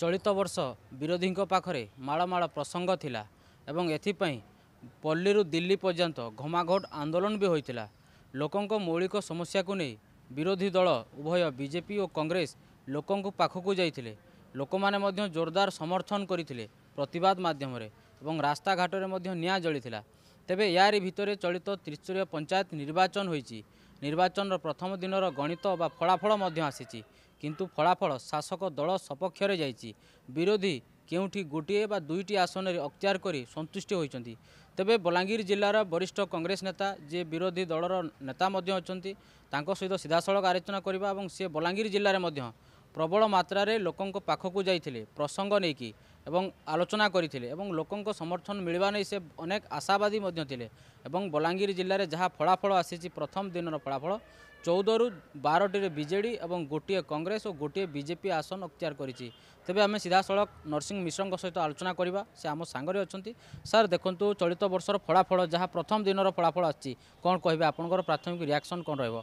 ଚଳିତ ବର୍ଷ ବିରୋଧୀଙ୍କ ପାଖରେ ମାଳମାଳ ପ୍ରସଙ୍ଗ ଥିଲା ଏବଂ ଏଥିପାଇଁ ପଲ୍ଲୀରୁ ଦିଲ୍ଲୀ ପର୍ଯ୍ୟନ୍ତ ଘମାଘୋଟ ଆନ୍ଦୋଳନ ବି ହୋଇଥିଲା ଲୋକଙ୍କ ମୌଳିକ ସମସ୍ୟାକୁ ନେଇ ବିରୋଧୀ ଦଳ ଉଭୟ ବିଜେପି ଓ କଂଗ୍ରେସ ଲୋକଙ୍କ ପାଖକୁ ଯାଇଥିଲେ ଲୋକମାନେ ମଧ୍ୟ ଜୋରଦାର ସମର୍ଥନ କରିଥିଲେ ପ୍ରତିବାଦ ମାଧ୍ୟମରେ ଏବଂ ରାସ୍ତାଘାଟରେ ମଧ୍ୟ ନିଆଁ ଜଳିଥିଲା ତେବେ ୟାରି ଭିତରେ ଚଳିତ ତ୍ରିସ୍ତରୀୟ ପଞ୍ଚାୟତ ନିର୍ବାଚନ ହୋଇଛି ନିର୍ବାଚନର ପ୍ରଥମ ଦିନର ଗଣିତ ବା ଫଳାଫଳ ମଧ୍ୟ ଆସିଛି କିନ୍ତୁ ଫଳାଫଳ ଶାସକ ଦଳ ସପକ୍ଷରେ ଯାଇଛି ବିରୋଧୀ କେଉଁଠି ଗୋଟିଏ ବା ଦୁଇଟି ଆସନରେ ଅକ୍ତିଆର କରି ସନ୍ତୁଷ୍ଟ ହୋଇଛନ୍ତି ତେବେ ବଲାଙ୍ଗୀର ଜିଲ୍ଲାର ବରିଷ୍ଠ କଂଗ୍ରେସ ନେତା ଯିଏ ବିରୋଧୀ ଦଳର ନେତା ମଧ୍ୟ ଅଛନ୍ତି ତାଙ୍କ ସହିତ ସିଧାସଳଖ ଆଲୋଚନା କରିବା ଏବଂ ସିଏ ବଲାଙ୍ଗୀର ଜିଲ୍ଲାରେ ମଧ୍ୟ ପ୍ରବଳ ମାତ୍ରାରେ ଲୋକଙ୍କ ପାଖକୁ ଯାଇଥିଲେ ପ୍ରସଙ୍ଗ ନେଇକି ଏବଂ ଆଲୋଚନା କରିଥିଲେ ଏବଂ ଲୋକଙ୍କ ସମର୍ଥନ ମିଳିବା ନେଇ ସେ ଅନେକ ଆଶାବାଦୀ ମଧ୍ୟ ଥିଲେ ଏବଂ ବଲାଙ୍ଗୀର ଜିଲ୍ଲାରେ ଯାହା ଫଳାଫଳ ଆସିଛି ପ୍ରଥମ ଦିନର ଫଳାଫଳ ଚଉଦରୁ ବାରଟିରେ ବିଜେଡ଼ି ଏବଂ ଗୋଟିଏ କଂଗ୍ରେସ ଓ ଗୋଟିଏ ବିଜେପି ଆସନ ଅକ୍ତିଆର କରିଛି ତେବେ ଆମେ ସିଧାସଳଖ ନରସିଂହ ମିଶ୍ରଙ୍କ ସହିତ ଆଲୋଚନା କରିବା ସେ ଆମ ସାଙ୍ଗରେ ଅଛନ୍ତି ସାର୍ ଦେଖନ୍ତୁ ଚଳିତ ବର୍ଷର ଫଳାଫଳ ଯାହା ପ୍ରଥମ ଦିନର ଫଳାଫଳ ଆସିଛି କ'ଣ କହିବେ ଆପଣଙ୍କର ପ୍ରାଥମିକ ରିଆକ୍ସନ୍ କ'ଣ ରହିବ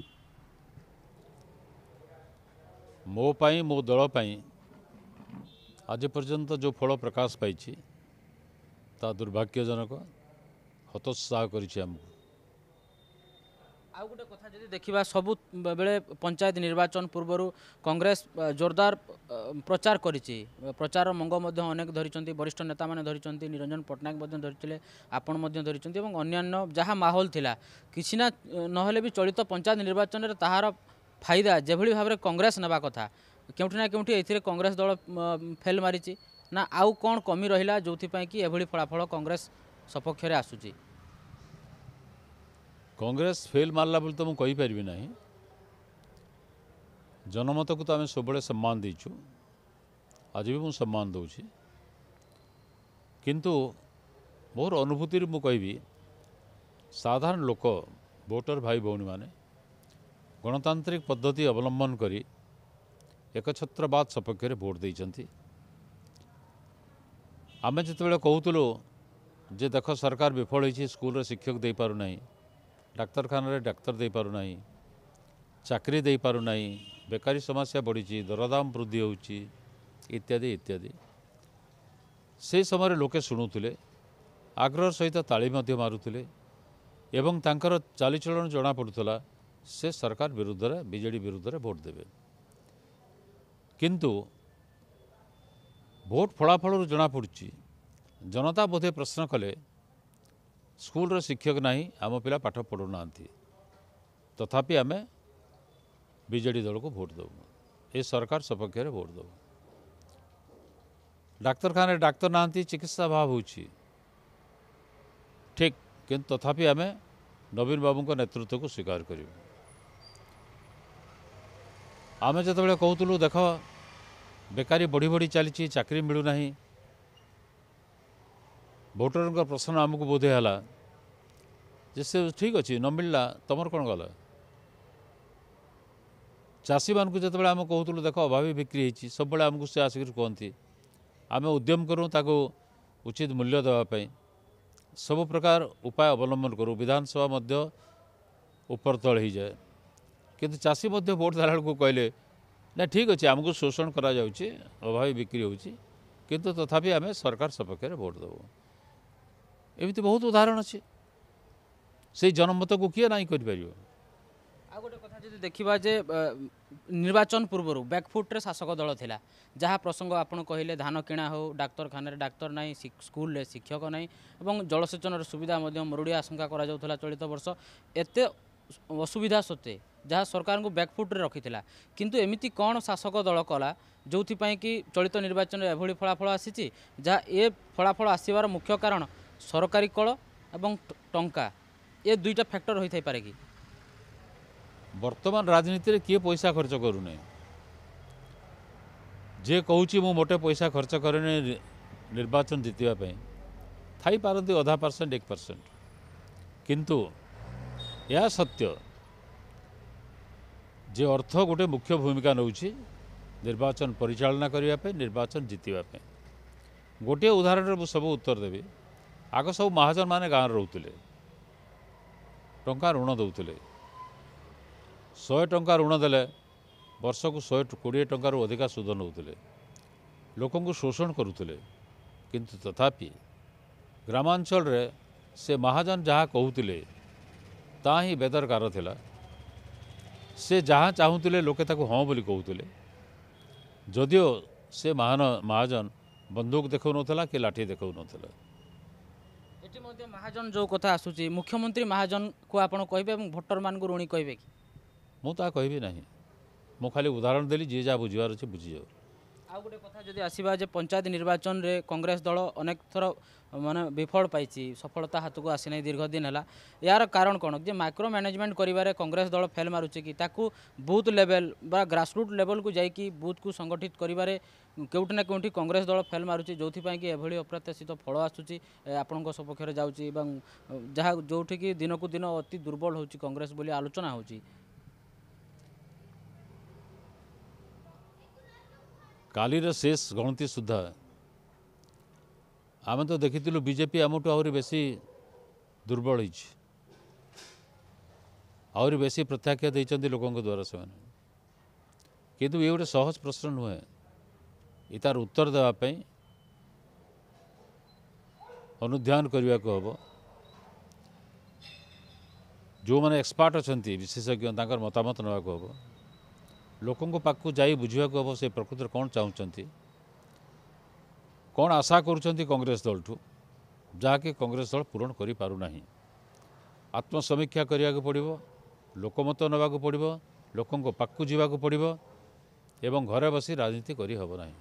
ମୋ ପାଇଁ ମୋ ଦଳ ପାଇଁ ଆଜି ପର୍ଯ୍ୟନ୍ତ ଯେଉଁ ଫଳ ପ୍ରକାଶ ପାଇଛି ତା ଦୁର୍ଭାଗ୍ୟଜନକ ହତୋତ୍ସାହ କରିଛି ଆମକୁ ଆଉ ଗୋଟେ କଥା ଯଦି ଦେଖିବା ସବୁ ବେଳେ ପଞ୍ଚାୟତ ନିର୍ବାଚନ ପୂର୍ବରୁ କଂଗ୍ରେସ ଜୋରଦାର ପ୍ରଚାର କରିଛି ପ୍ରଚାରର ମଙ୍ଗ ମଧ୍ୟ ଅନେକ ଧରିଛନ୍ତି ବରିଷ୍ଠ ନେତାମାନେ ଧରିଛନ୍ତି ନିରଞ୍ଜନ ପଟ୍ଟନାୟକ ମଧ୍ୟ ଧରିଥିଲେ ଆପଣ ମଧ୍ୟ ଧରିଛନ୍ତି ଏବଂ ଅନ୍ୟାନ୍ୟ ଯାହା ମାହୋଲ ଥିଲା କିଛି ନା ନହେଲେ ବି ଚଳିତ ପଞ୍ଚାୟତ ନିର୍ବାଚନରେ ତାହାର ଫାଇଦା ଯେଭଳି ଭାବରେ କଂଗ୍ରେସ ନେବା କଥା କେଉଁଠି ନା କେଉଁଠି ଏଥିରେ କଂଗ୍ରେସ ଦଳ ଫେଲ୍ ମାରିଛି ନା ଆଉ କ'ଣ କମି ରହିଲା ଯେଉଁଥିପାଇଁ କି ଏଭଳି ଫଳାଫଳ କଂଗ୍ରେସ ସପକ୍ଷରେ ଆସୁଛି କଂଗ୍ରେସ ଫେଲ୍ ମାରିଲା ବୋଲି ତ ମୁଁ କହିପାରିବି ନାହିଁ ଜନମତକୁ ତ ଆମେ ସବୁବେଳେ ସମ୍ମାନ ଦେଇଛୁ ଆଜି ବି ମୁଁ ସମ୍ମାନ ଦେଉଛି କିନ୍ତୁ ମୋର ଅନୁଭୂତିରୁ ମୁଁ କହିବି ସାଧାରଣ ଲୋକ ଭୋଟର ଭାଇ ଭଉଣୀମାନେ ଗଣତାନ୍ତ୍ରିକ ପଦ୍ଧତି ଅବଲମ୍ବନ କରି ଏକଛତ୍ରବାଦ ସପକ୍ଷରେ ଭୋଟ୍ ଦେଇଛନ୍ତି ଆମେ ଯେତେବେଳେ କହୁଥିଲୁ ଯେ ଦେଖ ସରକାର ବିଫଳ ହୋଇଛି ସ୍କୁଲରେ ଶିକ୍ଷକ ଦେଇପାରୁନାହିଁ ଡାକ୍ତରଖାନାରେ ଡାକ୍ତର ଦେଇପାରୁନାହିଁ ଚାକିରି ଦେଇପାରୁନାହିଁ ବେକାରୀ ସମସ୍ୟା ବଢ଼ିଛି ଦରଦାମ ବୃଦ୍ଧି ହେଉଛି ଇତ୍ୟାଦି ଇତ୍ୟାଦି ସେହି ସମୟରେ ଲୋକେ ଶୁଣୁଥିଲେ ଆଗ୍ରହ ସହିତ ତାଳି ମଧ୍ୟ ମାରୁଥିଲେ ଏବଂ ତାଙ୍କର ଚାଲିଚଳନ ଜଣାପଡ଼ୁଥିଲା ସେ ସରକାର ବିରୁଦ୍ଧରେ ବିଜେଡ଼ି ବିରୁଦ୍ଧରେ ଭୋଟ୍ ଦେବେ କିନ୍ତୁ ଭୋଟ ଫଳାଫଳରୁ ଜଣାପଡ଼ୁଛି ଜନତା ବୋଧେ ପ୍ରଶ୍ନ କଲେ ସ୍କୁଲର ଶିକ୍ଷକ ନାହିଁ ଆମ ପିଲା ପାଠ ପଢ଼ୁନାହାନ୍ତି ତଥାପି ଆମେ ବିଜେଡ଼ି ଦଳକୁ ଭୋଟ ଦେବୁ ଏ ସରକାର ସପକ୍ଷରେ ଭୋଟ ଦେବୁ ଡାକ୍ତରଖାନାରେ ଡାକ୍ତର ନାହାନ୍ତି ଚିକିତ୍ସା ଅଭାବ ହେଉଛି ଠିକ୍ କିନ୍ତୁ ତଥାପି ଆମେ ନବୀନ ବାବୁଙ୍କ ନେତୃତ୍ୱକୁ ସ୍ୱୀକାର କରିବୁ आम जो कहूल देख बेकारी बढ़ी बढ़ी चली चाकरी मिलूना भोटर प्रश्न आमको बोधे हला ठीक अच्छे न मिलला तुमर कौन गल चाषी मान जो आम कहूल देख अभावी बिक्री हो सब आमको सी आसिक कहते आम उद्यम करूँ ताको उचित मूल्य देवाई सब प्रकार उपाय अवलंबन करूँ विधानसभा उपरतल हो जाए କିନ୍ତୁ ଚାଷୀ ମଧ୍ୟ ଭୋଟ୍ ଦେଲାବେଳକୁ କହିଲେ ନା ଠିକ୍ ଅଛି ଆମକୁ ଶୋଷଣ କରାଯାଉଛି ଅଭାବୀ ବିକ୍ରି ହେଉଛି କିନ୍ତୁ ତଥାପି ଆମେ ସରକାର ସପକ୍ଷରେ ଭୋଟ୍ ଦେବୁ ଏମିତି ବହୁତ ଉଦାହରଣ ଅଛି ସେଇ ଜନମତକୁ କିଏ ନାହିଁ କରିପାରିବ ଆଉ ଗୋଟେ କଥା ଯଦି ଦେଖିବା ଯେ ନିର୍ବାଚନ ପୂର୍ବରୁ ବ୍ୟାକ୍ଫୁଟ୍ରେ ଶାସକ ଦଳ ଥିଲା ଯାହା ପ୍ରସଙ୍ଗ ଆପଣ କହିଲେ ଧାନ କିଣା ହେଉ ଡାକ୍ତରଖାନାରେ ଡାକ୍ତର ନାହିଁ ସ୍କୁଲରେ ଶିକ୍ଷକ ନାହିଁ ଏବଂ ଜଳସେଚନର ସୁବିଧା ମଧ୍ୟ ମରୁଡ଼ି ଆଶଙ୍କା କରାଯାଉଥିଲା ଚଳିତ ବର୍ଷ ଏତେ ଅସୁବିଧା ସତ୍ତ୍ୱେ ଯାହା ସରକାରଙ୍କୁ ବ୍ୟାକଫୁଟ୍ରେ ରଖିଥିଲା କିନ୍ତୁ ଏମିତି କ'ଣ ଶାସକ ଦଳ କଲା ଯେଉଁଥିପାଇଁ କି ଚଳିତ ନିର୍ବାଚନରେ ଏଭଳି ଫଳାଫଳ ଆସିଛି ଯାହା ଏ ଫଳାଫଳ ଆସିବାର ମୁଖ୍ୟ କାରଣ ସରକାରୀ କଳ ଏବଂ ଟଙ୍କା ଏ ଦୁଇଟା ଫ୍ୟାକ୍ଟର ହୋଇଥାଇପାରେ କି ବର୍ତ୍ତମାନ ରାଜନୀତିରେ କିଏ ପଇସା ଖର୍ଚ୍ଚ କରୁନି ଯିଏ କହୁଛି ମୁଁ ମୋଟେ ପଇସା ଖର୍ଚ୍ଚ କରେନି ନିର୍ବାଚନ ଜିତିବା ପାଇଁ ଥାଇପାରନ୍ତି ଅଧା ପରସେଣ୍ଟ ଏକ ପରସେଣ୍ଟ କିନ୍ତୁ ଏହା ସତ୍ୟ ଯେ ଅର୍ଥ ଗୋଟେ ମୁଖ୍ୟ ଭୂମିକା ନେଉଛି ନିର୍ବାଚନ ପରିଚାଳନା କରିବା ପାଇଁ ନିର୍ବାଚନ ଜିତିବା ପାଇଁ ଗୋଟିଏ ଉଦାହରଣରେ ମୁଁ ସବୁ ଉତ୍ତର ଦେବି ଆଗ ସବୁ ମହାଜନମାନେ ଗାଁରେ ରହୁଥିଲେ ଟଙ୍କା ଋଣ ଦେଉଥିଲେ ଶହେ ଟଙ୍କା ଋଣ ଦେଲେ ବର୍ଷକୁ ଶହେ କୋଡ଼ିଏ ଟଙ୍କାରୁ ଅଧିକା ସୁଧ ନେଉଥିଲେ ଲୋକଙ୍କୁ ଶୋଷଣ କରୁଥିଲେ କିନ୍ତୁ ତଥାପି ଗ୍ରାମାଞ୍ଚଳରେ ସେ ମହାଜନ ଯାହା କହୁଥିଲେ ତାହା ହିଁ ବେଦରକାର ଥିଲା से जहाँ चाहे लोके त से महान महाजन बन्धुक देखाउ नला कि लाठी देखाउ महाजन जो कथा आसु मुख्यमन्त्री महाजनको को मुणी कि म ता कि नाहि खालि उदाहरण देली जे जहाँ बुझबार बुझि ଗୋଟେ କଥା ଯଦି ଆସିବା ଯେ ପଞ୍ଚାୟତ ନିର୍ବାଚନରେ କଂଗ୍ରେସ ଦଳ ଅନେକ ଥର ମାନେ ବିଫଳ ପାଇଛି ସଫଳତା ହାତକୁ ଆସିନାହିଁ ଦୀର୍ଘ ଦିନ ହେଲା ଏହାର କାରଣ କ'ଣ ଯେ ମାଇକ୍ରୋ ମ୍ୟାନେଜମେଣ୍ଟ କରିବାରେ କଂଗ୍ରେସ ଦଳ ଫେଲ୍ ମାରୁଛି କି ତାକୁ ବୁଥ୍ ଲେଭେଲ୍ ବା ଗ୍ରାସରୁଟ୍ ଲେଭେଲ୍କୁ ଯାଇକି ବୁଥ୍କୁ ସଂଗଠିତ କରିବାରେ କେଉଁଠି ନା କେଉଁଠି କଂଗ୍ରେସ ଦଳ ଫେଲ୍ ମାରୁଛି ଯେଉଁଥିପାଇଁ କି ଏଭଳି ଅପ୍ରତ୍ୟାଶିତ ଫଳ ଆସୁଛି ଆପଣଙ୍କ ସପକ୍ଷରେ ଯାଉଛି ଏବଂ ଯାହା ଯେଉଁଠିକି ଦିନକୁ ଦିନ ଅତି ଦୁର୍ବଳ ହେଉଛି କଂଗ୍ରେସ ବୋଲି ଆଲୋଚନା ହେଉଛି କାଲିର ଶେଷ ଗଣତି ସୁଦ୍ଧା ଆମେ ତ ଦେଖିଥିଲୁ ବିଜେପି ଆମଠୁ ଆହୁରି ବେଶୀ ଦୁର୍ବଳ ହେଇଛି ଆହୁରି ବେଶୀ ପ୍ରତ୍ୟାଖ୍ୟା ଦେଇଛନ୍ତି ଲୋକଙ୍କ ଦ୍ୱାରା ସେମାନେ କିନ୍ତୁ ଇଏ ଗୋଟେ ସହଜ ପ୍ରଶ୍ନ ନୁହେଁ ଏ ତାର ଉତ୍ତର ଦେବା ପାଇଁ ଅନୁଧ୍ୟାନ କରିବାକୁ ହେବ ଯେଉଁମାନେ ଏକ୍ସପାର୍ଟ ଅଛନ୍ତି ବିଶେଷଜ୍ଞ ତାଙ୍କର ମତାମତ ନେବାକୁ ହେବ ଲୋକଙ୍କ ପାଖକୁ ଯାଇ ବୁଝିବାକୁ ହେବ ସେ ପ୍ରକୃତରେ କ'ଣ ଚାହୁଁଛନ୍ତି କ'ଣ ଆଶା କରୁଛନ୍ତି କଂଗ୍ରେସ ଦଳଠୁ ଯାହାକି କଂଗ୍ରେସ ଦଳ ପୂରଣ କରିପାରୁନାହିଁ ଆତ୍ମସମୀକ୍ଷା କରିବାକୁ ପଡ଼ିବ ଲୋକମତ ନେବାକୁ ପଡ଼ିବ ଲୋକଙ୍କ ପାଖକୁ ଯିବାକୁ ପଡ଼ିବ ଏବଂ ଘରେ ବସି ରାଜନୀତି କରିହେବ ନାହିଁ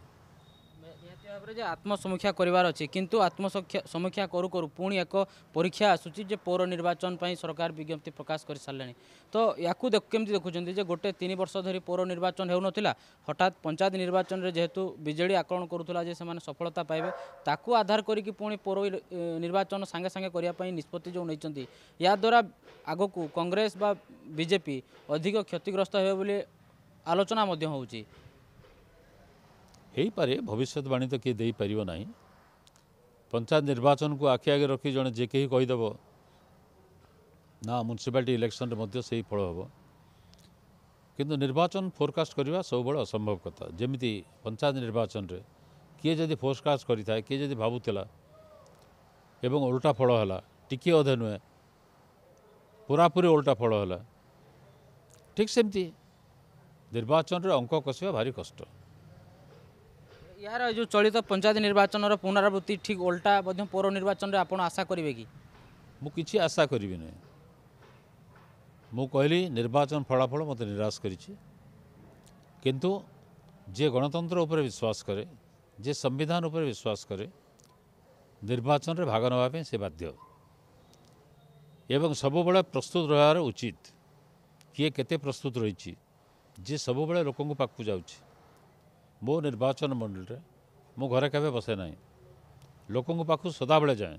ଭାବରେ ଯେ ଆତ୍ମସମୀକ୍ଷା କରିବାର ଅଛି କିନ୍ତୁ ଆତ୍ମସମୀକ୍ଷା ସମୀକ୍ଷା କରୁ କରୁ ପୁଣି ଏକ ପରୀକ୍ଷା ଆସୁଛି ଯେ ପୌର ନିର୍ବାଚନ ପାଇଁ ସରକାର ବିଜ୍ଞପ୍ତି ପ୍ରକାଶ କରିସାରିଲେଣି ତ ୟାକୁ କେମିତି ଦେଖୁଛନ୍ତି ଯେ ଗୋଟେ ତିନି ବର୍ଷ ଧରି ପୌର ନିର୍ବାଚନ ହେଉନଥିଲା ହଠାତ୍ ପଞ୍ଚାୟତ ନିର୍ବାଚନରେ ଯେହେତୁ ବିଜେଡ଼ି ଆକଳନ କରୁଥିଲା ଯେ ସେମାନେ ସଫଳତା ପାଇବେ ତାକୁ ଆଧାର କରିକି ପୁଣି ପୌର ନିର୍ବାଚନ ସାଙ୍ଗେ ସାଙ୍ଗେ କରିବା ପାଇଁ ନିଷ୍ପତ୍ତି ଯେଉଁ ନେଇଛନ୍ତି ଏହାଦ୍ୱାରା ଆଗକୁ କଂଗ୍ରେସ ବା ବିଜେପି ଅଧିକ କ୍ଷତିଗ୍ରସ୍ତ ହେବେ ବୋଲି ଆଲୋଚନା ମଧ୍ୟ ହେଉଛି ହେଇପାରେ ଭବିଷ୍ୟତବାଣୀ ତ କିଏ ଦେଇପାରିବ ନାହିଁ ପଞ୍ଚାୟତ ନିର୍ବାଚନକୁ ଆଖି ଆଗେ ରଖି ଜଣେ ଯେ କେହି କହିଦେବ ନା ମ୍ୟୁନିସିପାଲିଟି ଇଲେକ୍ସନରେ ମଧ୍ୟ ସେହି ଫଳ ହେବ କିନ୍ତୁ ନିର୍ବାଚନ ଫୋରକାଷ୍ଟ କରିବା ସବୁବେଳେ ଅସମ୍ଭବ କଥା ଯେମିତି ପଞ୍ଚାୟତ ନିର୍ବାଚନରେ କିଏ ଯଦି ଫୋରକାଷ୍ଟ କରିଥାଏ କିଏ ଯଦି ଭାବୁଥିଲା ଏବଂ ଓଲଟା ଫଳ ହେଲା ଟିକିଏ ଅଧେ ନୁହେଁ ପୁରାପୁରି ଓଲଟା ଫଳ ହେଲା ଠିକ୍ ସେମିତି ନିର୍ବାଚନରେ ଅଙ୍କ କଷିବା ଭାରି କଷ୍ଟ ଏହାର ଯେଉଁ ଚଳିତ ପଞ୍ଚାୟତ ନିର୍ବାଚନର ପୁନରାବୃତ୍ତି ଠିକ୍ ଓଲଟା ମଧ୍ୟ ପୌର ନିର୍ବାଚନରେ ଆପଣ ଆଶା କରିବେ କି ମୁଁ କିଛି ଆଶା କରିବି ନାହିଁ ମୁଁ କହିଲି ନିର୍ବାଚନ ଫଳାଫଳ ମୋତେ ନିରାଶ କରିଛି କିନ୍ତୁ ଯିଏ ଗଣତନ୍ତ୍ର ଉପରେ ବିଶ୍ୱାସ କରେ ଯିଏ ସମ୍ବିଧାନ ଉପରେ ବିଶ୍ୱାସ କରେ ନିର୍ବାଚନରେ ଭାଗ ନେବା ପାଇଁ ସେ ବାଧ୍ୟ ଏବଂ ସବୁବେଳେ ପ୍ରସ୍ତୁତ ରହିବାର ଉଚିତ କିଏ କେତେ ପ୍ରସ୍ତୁତ ରହିଛି ଯିଏ ସବୁବେଳେ ଲୋକଙ୍କ ପାଖକୁ ଯାଉଛି ମୋ ନିର୍ବାଚନ ମଣ୍ଡଳୀରେ ମୁଁ ଘରେ କେବେ ବସେ ନାହିଁ ଲୋକଙ୍କ ପାଖକୁ ସଦାବେଳେ ଯାଏ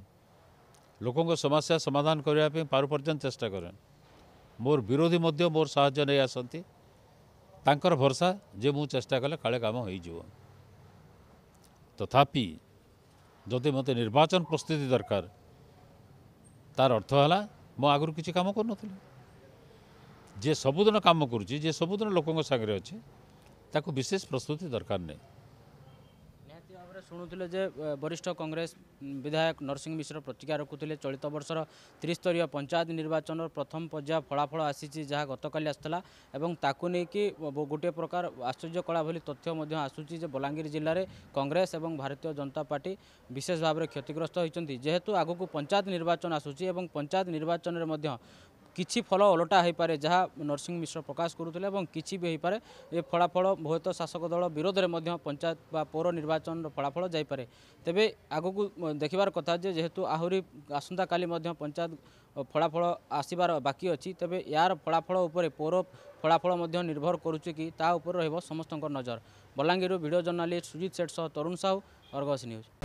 ଲୋକଙ୍କ ସମସ୍ୟା ସମାଧାନ କରିବା ପାଇଁ ପାରୁପର୍ଯ୍ୟନ୍ତ ଚେଷ୍ଟା କରେ ମୋର ବିରୋଧୀ ମଧ୍ୟ ମୋର ସାହାଯ୍ୟ ନେଇ ଆସନ୍ତି ତାଙ୍କର ଭରସା ଯେ ମୁଁ ଚେଷ୍ଟା କଲେ କାଳେ କାମ ହୋଇଯିବ ତଥାପି ଯଦି ମୋତେ ନିର୍ବାଚନ ପ୍ରସ୍ତୁତି ଦରକାର ତାର ଅର୍ଥ ହେଲା ମୁଁ ଆଗରୁ କିଛି କାମ କରୁନଥିଲି ଯିଏ ସବୁଦିନ କାମ କରୁଛି ଯିଏ ସବୁଦିନ ଲୋକଙ୍କ ସାଙ୍ଗରେ ଅଛି ତାକୁ ବିଶେଷ ପ୍ରସ୍ତୁତି ଦରକାର ନାହିଁ ନିହାତି ଭାବରେ ଶୁଣୁଥିଲେ ଯେ ବରିଷ୍ଠ କଂଗ୍ରେସ ବିଧାୟକ ନରସିଂହ ମିଶ୍ର ପ୍ରତିଜ୍ଞା ରଖୁଥିଲେ ଚଳିତ ବର୍ଷର ତ୍ରିସ୍ତରୀୟ ପଞ୍ଚାୟତ ନିର୍ବାଚନର ପ୍ରଥମ ପର୍ଯ୍ୟାୟ ଫଳାଫଳ ଆସିଛି ଯାହା ଗତକାଲି ଆସିଥିଲା ଏବଂ ତାକୁ ନେଇକି ଗୋଟିଏ ପ୍ରକାର ଆଶ୍ଚର୍ଯ୍ୟ କଳା ଭଳି ତଥ୍ୟ ମଧ୍ୟ ଆସୁଛି ଯେ ବଲାଙ୍ଗୀର ଜିଲ୍ଲାରେ କଂଗ୍ରେସ ଏବଂ ଭାରତୀୟ ଜନତା ପାର୍ଟି ବିଶେଷ ଭାବରେ କ୍ଷତିଗ୍ରସ୍ତ ହୋଇଛନ୍ତି ଯେହେତୁ ଆଗକୁ ପଞ୍ଚାୟତ ନିର୍ବାଚନ ଆସୁଛି ଏବଂ ପଞ୍ଚାୟତ ନିର୍ବାଚନରେ ମଧ୍ୟ କିଛି ଫଳ ଓଲଟା ହୋଇପାରେ ଯାହା ନରସିଂହ ମିଶ୍ର ପ୍ରକାଶ କରୁଥିଲେ ଏବଂ କିଛି ବି ହୋଇପାରେ ଏ ଫଳାଫଳ ହୁଏତ ଶାସକ ଦଳ ବିରୋଧରେ ମଧ୍ୟ ପଞ୍ଚାୟତ ବା ପୌର ନିର୍ବାଚନର ଫଳାଫଳ ଯାଇପାରେ ତେବେ ଆଗକୁ ଦେଖିବାର କଥା ଯେ ଯେହେତୁ ଆହୁରି ଆସନ୍ତାକାଲି ମଧ୍ୟ ପଞ୍ଚାୟତ ଫଳାଫଳ ଆସିବାର ବାକି ଅଛି ତେବେ ଏହାର ଫଳାଫଳ ଉପରେ ପୌର ଫଳାଫଳ ମଧ୍ୟ ନିର୍ଭର କରୁଛି କି ତା ଉପରେ ରହିବ ସମସ୍ତଙ୍କ ନଜର ବଲାଙ୍ଗୀରରୁ ଭିଡ଼ିଓ ଜର୍ଣ୍ଣାଲିଷ୍ଟ ସୁଜିତ ସେଠ୍ ସହ ତରୁଣ ସାହୁ ଅର୍ଗସ୍ ନ୍ୟୁଜ୍